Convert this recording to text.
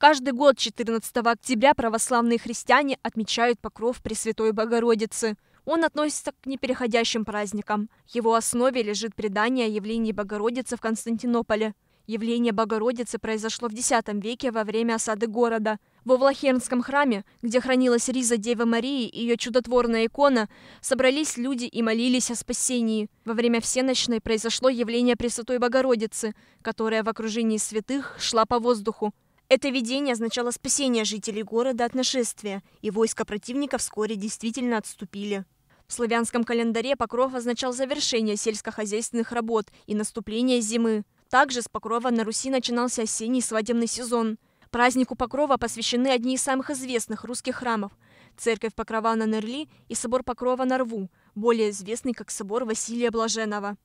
Каждый год 14 октября православные христиане отмечают покров Пресвятой Богородицы. Он относится к непереходящим праздникам. В его основе лежит предание о явлении Богородицы в Константинополе. Явление Богородицы произошло в X веке во время осады города. Во Влахернском храме, где хранилась Риза Девы Марии и ее чудотворная икона, собрались люди и молились о спасении. Во время всеночной произошло явление Пресвятой Богородицы, которая в окружении святых шла по воздуху. Это видение означало спасение жителей города от нашествия, и войска противника вскоре действительно отступили. В славянском календаре покров означал завершение сельскохозяйственных работ и наступление зимы. Также с покрова на Руси начинался осенний свадебный сезон. Празднику покрова посвящены одни из самых известных русских храмов – церковь Покрова на Нерли и собор Покрова на Рву, более известный как собор Василия Блаженного.